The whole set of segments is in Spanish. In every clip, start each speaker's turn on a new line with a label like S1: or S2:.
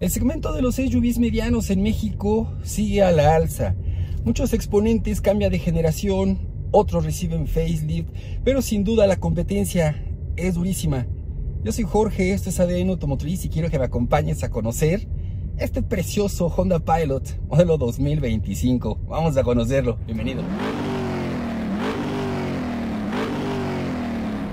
S1: El segmento de los SUVs medianos en México sigue a la alza. Muchos exponentes cambian de generación, otros reciben facelift, pero sin duda la competencia es durísima. Yo soy Jorge, esto es ADN Automotriz y quiero que me acompañes a conocer este precioso Honda Pilot modelo 2025. Vamos a conocerlo. Bienvenido.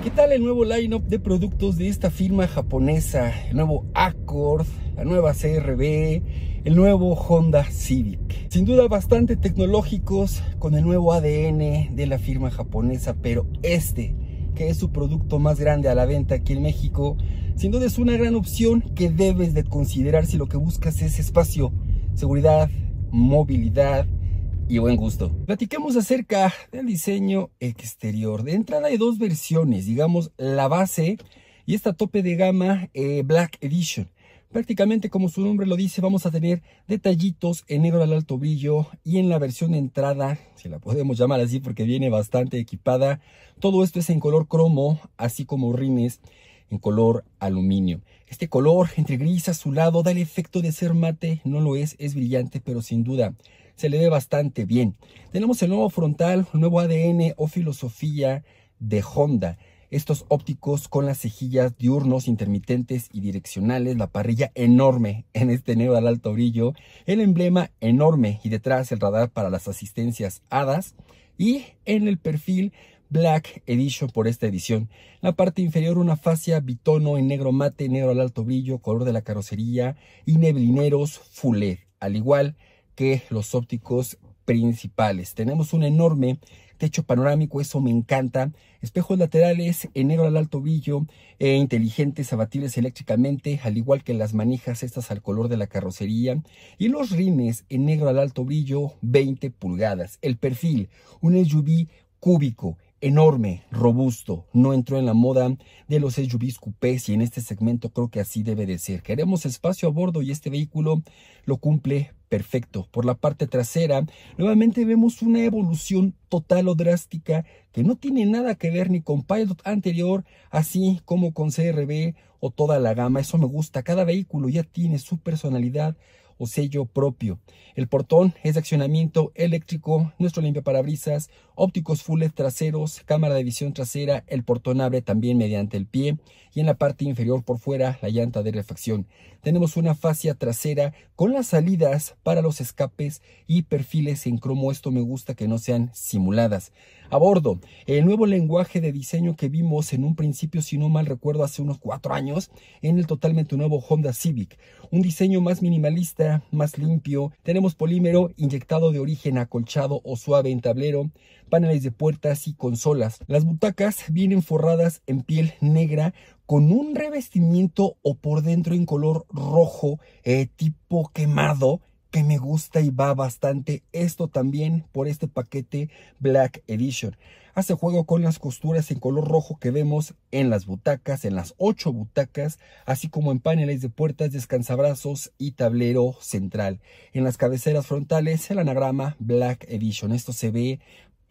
S1: ¿Qué tal el nuevo line-up de productos de esta firma japonesa? El nuevo Accord, la nueva CRB, el nuevo Honda Civic. Sin duda bastante tecnológicos con el nuevo ADN de la firma japonesa, pero este, que es su producto más grande a la venta aquí en México, sin duda es una gran opción que debes de considerar si lo que buscas es espacio, seguridad, movilidad, y buen gusto. Platicamos acerca del diseño exterior. De entrada hay dos versiones, digamos la base y esta tope de gama eh, Black Edition. Prácticamente como su nombre lo dice, vamos a tener detallitos en negro al alto brillo y en la versión de entrada, si la podemos llamar así porque viene bastante equipada, todo esto es en color cromo, así como rines en color aluminio. Este color entre gris azulado da el efecto de ser mate, no lo es, es brillante, pero sin duda se le ve bastante bien. Tenemos el nuevo frontal, nuevo ADN o filosofía de Honda. Estos ópticos con las cejillas diurnos, intermitentes y direccionales, la parrilla enorme en este negro al alto brillo, el emblema enorme y detrás el radar para las asistencias hadas y en el perfil Black Edition por esta edición. La parte inferior una fascia bitono en negro mate, negro al alto brillo, color de la carrocería y neblineros full Al igual los ópticos principales. Tenemos un enorme techo panorámico, eso me encanta. Espejos laterales en eh, negro al alto brillo, e inteligentes, abatibles eléctricamente, al igual que las manijas estas al color de la carrocería. Y los rines en eh, negro al alto brillo, 20 pulgadas. El perfil, un SUV cúbico, enorme, robusto, no entró en la moda de los SUVs coupés y en este segmento creo que así debe de ser. Queremos espacio a bordo y este vehículo lo cumple perfecto. Por la parte trasera, nuevamente vemos una evolución total o drástica que no tiene nada que ver ni con Pilot anterior, así como con CRB o toda la gama. Eso me gusta. Cada vehículo ya tiene su personalidad sello propio. El portón es de accionamiento eléctrico, nuestro limpiaparabrisas, ópticos full traseros, cámara de visión trasera, el portón abre también mediante el pie y en la parte inferior por fuera la llanta de refacción. Tenemos una fascia trasera con las salidas para los escapes y perfiles en cromo. Esto me gusta que no sean simuladas a bordo. El nuevo lenguaje de diseño que vimos en un principio, si no mal recuerdo, hace unos cuatro años, en el totalmente nuevo Honda Civic. Un diseño más minimalista, más limpio. Tenemos polímero inyectado de origen acolchado o suave en tablero, paneles de puertas y consolas. Las butacas vienen forradas en piel negra con un revestimiento o por dentro en color rojo eh, tipo quemado que me gusta y va bastante. Esto también por este paquete Black Edition. Hace juego con las costuras en color rojo que vemos en las butacas, en las ocho butacas, así como en paneles de puertas, descansabrazos y tablero central. En las cabeceras frontales el anagrama Black Edition. Esto se ve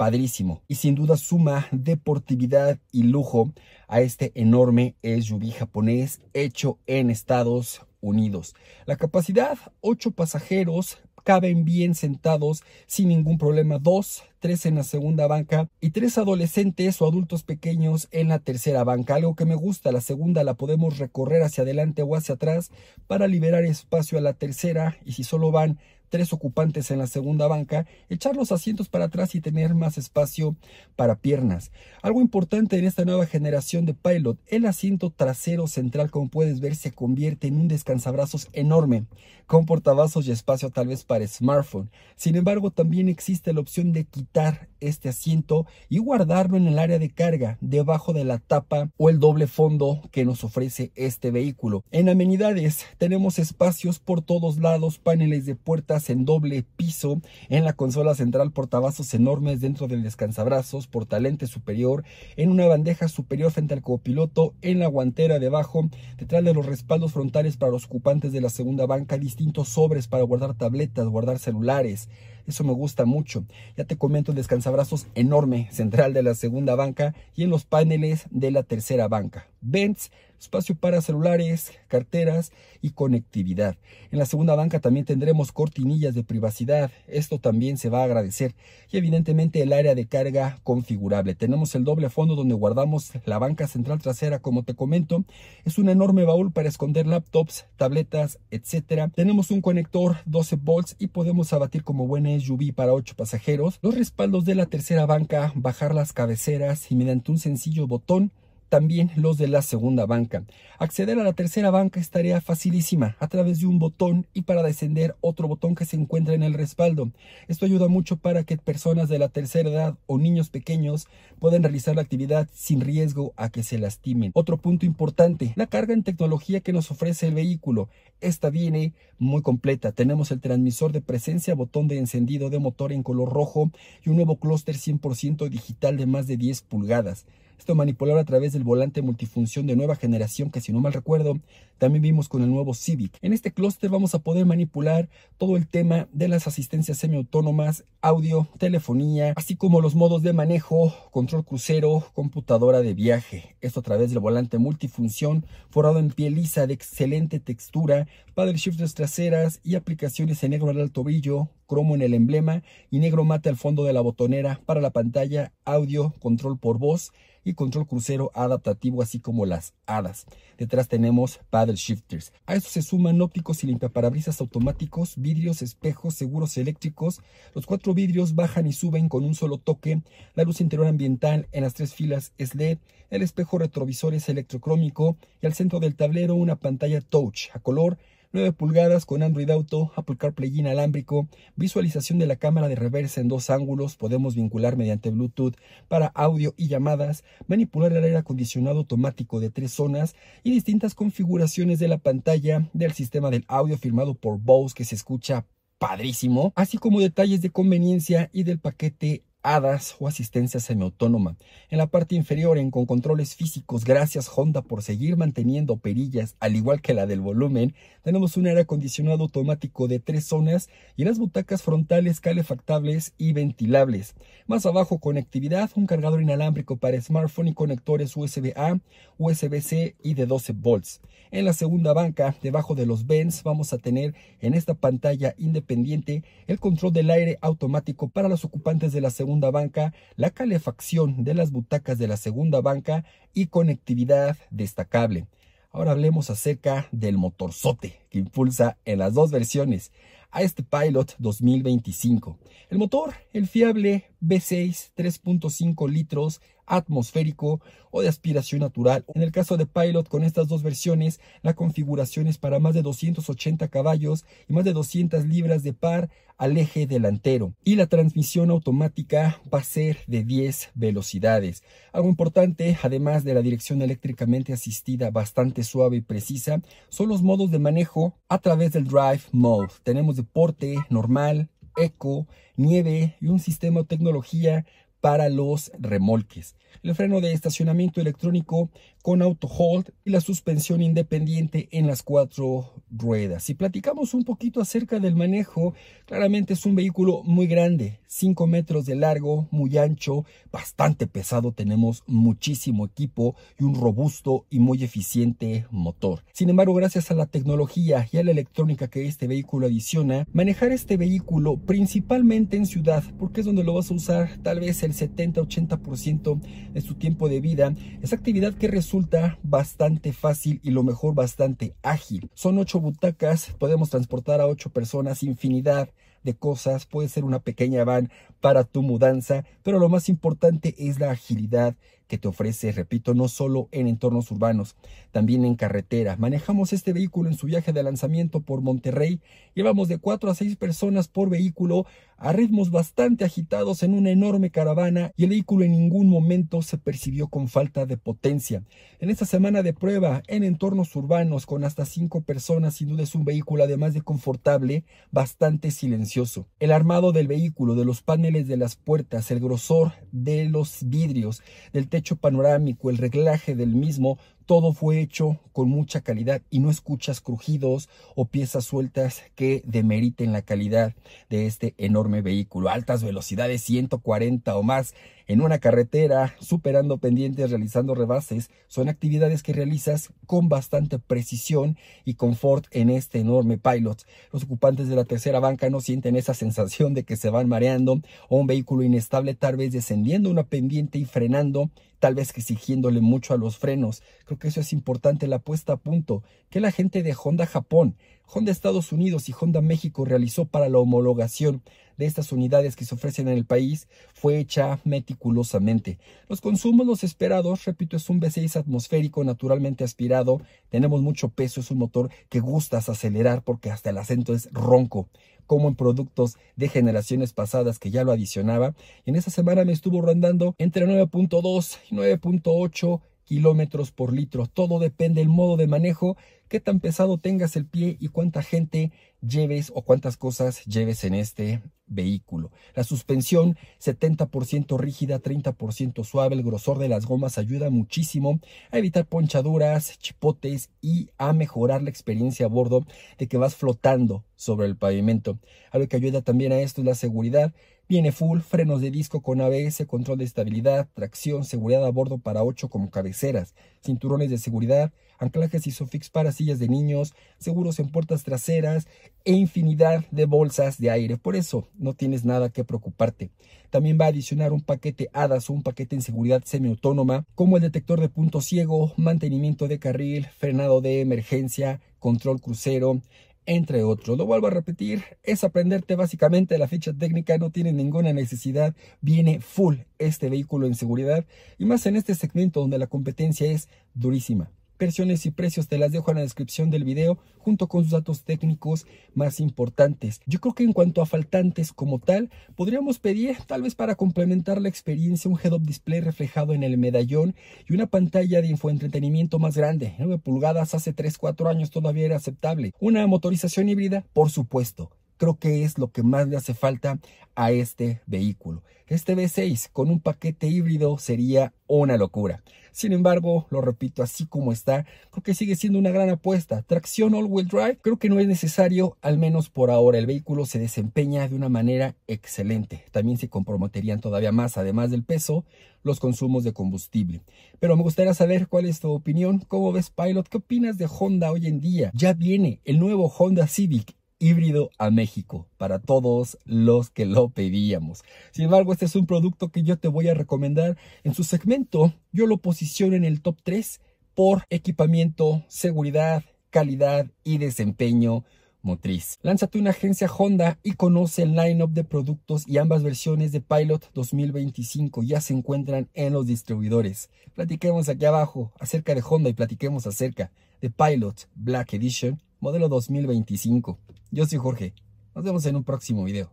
S1: padrísimo y sin duda suma deportividad y lujo a este enorme SUV japonés hecho en Estados Unidos. La capacidad 8 pasajeros caben bien sentados sin ningún problema, dos, tres en la segunda banca y tres adolescentes o adultos pequeños en la tercera banca, algo que me gusta, la segunda la podemos recorrer hacia adelante o hacia atrás para liberar espacio a la tercera y si solo van tres ocupantes en la segunda banca, echar los asientos para atrás y tener más espacio para piernas. Algo importante en esta nueva generación de Pilot, el asiento trasero central, como puedes ver, se convierte en un descansabrazos enorme, con portabazos y espacio tal vez para smartphone. Sin embargo, también existe la opción de quitar este asiento y guardarlo en el área de carga debajo de la tapa o el doble fondo que nos ofrece este vehículo. En amenidades tenemos espacios por todos lados, paneles de puertas en doble piso, en la consola central portavasos enormes dentro del descansabrazos, portalente superior, en una bandeja superior frente al copiloto, en la guantera debajo, detrás de los respaldos frontales para los ocupantes de la segunda banca, distintos sobres para guardar tabletas, guardar celulares, eso me gusta mucho. Ya te comento el descansabrazos enorme central de la segunda banca y en los paneles de la tercera banca vents, espacio para celulares, carteras y conectividad. En la segunda banca también tendremos cortinillas de privacidad. Esto también se va a agradecer. Y evidentemente el área de carga configurable. Tenemos el doble fondo donde guardamos la banca central trasera, como te comento. Es un enorme baúl para esconder laptops, tabletas, etc. Tenemos un conector 12 volts y podemos abatir como buena SUV para 8 pasajeros. Los respaldos de la tercera banca, bajar las cabeceras y mediante un sencillo botón también los de la segunda banca. Acceder a la tercera banca es tarea facilísima a través de un botón y para descender otro botón que se encuentra en el respaldo. Esto ayuda mucho para que personas de la tercera edad o niños pequeños puedan realizar la actividad sin riesgo a que se lastimen. Otro punto importante, la carga en tecnología que nos ofrece el vehículo. Esta viene muy completa. Tenemos el transmisor de presencia, botón de encendido de motor en color rojo y un nuevo clúster 100% digital de más de 10 pulgadas. Esto manipular a través del volante multifunción de nueva generación que si no mal recuerdo también vimos con el nuevo Civic. En este clúster vamos a poder manipular todo el tema de las asistencias semiautónomas, audio, telefonía, así como los modos de manejo, control crucero, computadora de viaje. Esto a través del volante multifunción forrado en piel lisa de excelente textura, paddle shifters traseras y aplicaciones en negro al alto brillo, cromo en el emblema y negro mate al fondo de la botonera para la pantalla, audio, control por voz y control crucero adaptativo, así como las hadas. Detrás tenemos paddle shifters. A esto se suman ópticos y limpiaparabrisas automáticos, vidrios, espejos, seguros eléctricos. Los cuatro vidrios bajan y suben con un solo toque. La luz interior ambiental en las tres filas es LED. El espejo retrovisor es electrocrómico y al centro del tablero una pantalla touch a color 9 pulgadas con Android Auto, Apple CarPlay inalámbrico, visualización de la cámara de reversa en dos ángulos, podemos vincular mediante Bluetooth para audio y llamadas, manipular el aire acondicionado automático de tres zonas y distintas configuraciones de la pantalla del sistema del audio firmado por Bose que se escucha padrísimo, así como detalles de conveniencia y del paquete ADAS o asistencia semiautónoma. En la parte inferior, en con controles físicos, gracias Honda por seguir manteniendo perillas, al igual que la del volumen, tenemos un aire acondicionado automático de tres zonas y las butacas frontales calefactables y ventilables. Más abajo, conectividad, un cargador inalámbrico para smartphone y conectores USB-A, USB-C y de 12 volts. En la segunda banca, debajo de los vents vamos a tener en esta pantalla independiente el control del aire automático para los ocupantes de la segunda segunda banca, la calefacción de las butacas de la segunda banca y conectividad destacable. Ahora hablemos acerca del motorzote que impulsa en las dos versiones a este Pilot 2025. El motor, el fiable V6 3.5 litros atmosférico o de aspiración natural. En el caso de Pilot, con estas dos versiones, la configuración es para más de 280 caballos y más de 200 libras de par al eje delantero. Y la transmisión automática va a ser de 10 velocidades. Algo importante, además de la dirección eléctricamente asistida bastante suave y precisa, son los modos de manejo a través del Drive Mode. Tenemos deporte, normal, eco, nieve y un sistema de tecnología para los remolques. El freno de estacionamiento electrónico con auto-hold y la suspensión independiente en las cuatro ruedas. Si platicamos un poquito acerca del manejo, claramente es un vehículo muy grande, 5 metros de largo, muy ancho, bastante pesado, tenemos muchísimo equipo y un robusto y muy eficiente motor. Sin embargo, gracias a la tecnología y a la electrónica que este vehículo adiciona, manejar este vehículo principalmente en ciudad, porque es donde lo vas a usar tal vez el 70-80% de su tiempo de vida, es actividad que resulta resulta bastante fácil y lo mejor bastante ágil. Son ocho butacas, podemos transportar a ocho personas, infinidad de cosas, puede ser una pequeña van para tu mudanza, pero lo más importante es la agilidad que te ofrece, repito, no solo en entornos urbanos, también en carretera. Manejamos este vehículo en su viaje de lanzamiento por Monterrey. Llevamos de 4 a 6 personas por vehículo a ritmos bastante agitados en una enorme caravana y el vehículo en ningún momento se percibió con falta de potencia. En esta semana de prueba en entornos urbanos con hasta 5 personas, sin duda es un vehículo además de confortable, bastante silencioso el armado del vehículo, de los paneles de las puertas, el grosor de los vidrios, del techo panorámico, el reglaje del mismo, todo fue hecho con mucha calidad y no escuchas crujidos o piezas sueltas que demeriten la calidad de este enorme vehículo. Altas velocidades, 140 o más, en una carretera, superando pendientes, realizando rebases, son actividades que realizas con bastante precisión y confort en este enorme Pilot. Los ocupantes de la tercera banca no sienten esa sensación de que se van mareando o un vehículo inestable tal vez descendiendo una pendiente y frenando tal vez exigiéndole mucho a los frenos. Creo que eso es importante, la puesta a punto que la gente de Honda Japón Honda Estados Unidos y Honda México realizó para la homologación de estas unidades que se ofrecen en el país fue hecha meticulosamente. Los consumos, los esperados, repito, es un V6 atmosférico naturalmente aspirado, tenemos mucho peso, es un motor que gustas acelerar porque hasta el acento es ronco como en productos de generaciones pasadas que ya lo adicionaba. Y en esa semana me estuvo rondando entre 9.2 y 9.8 kilómetros por litro. Todo depende del modo de manejo, qué tan pesado tengas el pie y cuánta gente lleves o cuántas cosas lleves en este vehículo. La suspensión 70% rígida, 30% suave, el grosor de las gomas ayuda muchísimo a evitar ponchaduras, chipotes y a mejorar la experiencia a bordo de que vas flotando sobre el pavimento. Algo que ayuda también a esto es la seguridad Viene full, frenos de disco con ABS, control de estabilidad, tracción, seguridad a bordo para 8 como cabeceras, cinturones de seguridad, anclajes y isofix para sillas de niños, seguros en puertas traseras e infinidad de bolsas de aire. Por eso no tienes nada que preocuparte. También va a adicionar un paquete ADAS, o un paquete en seguridad semiautónoma, como el detector de punto ciego, mantenimiento de carril, frenado de emergencia, control crucero, entre otros. Lo vuelvo a repetir, es aprenderte básicamente la ficha técnica, no tiene ninguna necesidad, viene full este vehículo en seguridad y más en este segmento donde la competencia es durísima. Versiones y precios te las dejo en la descripción del video junto con sus datos técnicos más importantes. Yo creo que en cuanto a faltantes como tal, podríamos pedir tal vez para complementar la experiencia un head-up display reflejado en el medallón y una pantalla de infoentretenimiento más grande, 9 pulgadas hace 3-4 años todavía era aceptable. Una motorización híbrida, por supuesto creo que es lo que más le hace falta a este vehículo. Este V6 con un paquete híbrido sería una locura. Sin embargo, lo repito, así como está, creo que sigue siendo una gran apuesta. Tracción all-wheel drive, creo que no es necesario, al menos por ahora. El vehículo se desempeña de una manera excelente. También se comprometerían todavía más, además del peso, los consumos de combustible. Pero me gustaría saber cuál es tu opinión. ¿Cómo ves, Pilot? ¿Qué opinas de Honda hoy en día? Ya viene el nuevo Honda Civic híbrido a México para todos los que lo pedíamos. Sin embargo, este es un producto que yo te voy a recomendar en su segmento. Yo lo posiciono en el top 3 por equipamiento, seguridad, calidad y desempeño motriz. Lánzate una agencia Honda y conoce el line de productos y ambas versiones de Pilot 2025 ya se encuentran en los distribuidores. Platiquemos aquí abajo acerca de Honda y platiquemos acerca de Pilot Black Edition modelo 2025. Yo soy Jorge. Nos vemos en un próximo video.